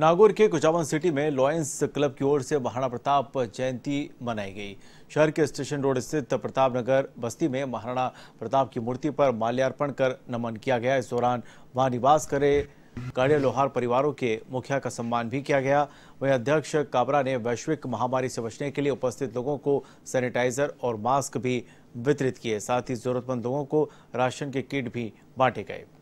नागौर के कुचावन सिटी में lions club की ओर से महाराणा प्रताप जयंती मनाई गई शहर के स्टेशन रोड स्थित प्रताप नगर बस्ती में महाराणा प्रताप की मूर्ति पर माल्यार्पण कर नमन किया गया इस दौरान वहां निवास करे गाड़िया लोहार परिवारों के मुखिया का सम्मान भी किया गया वहीं अध्यक्ष काबरा ने वैश्विक महामारी से बचने के लिए उपस्थित लोगों को सैनिटाइजर और मास्क भी वितरित किए साथ ही जरूरतमंद लोगों को राशन के किट भी बांटे गए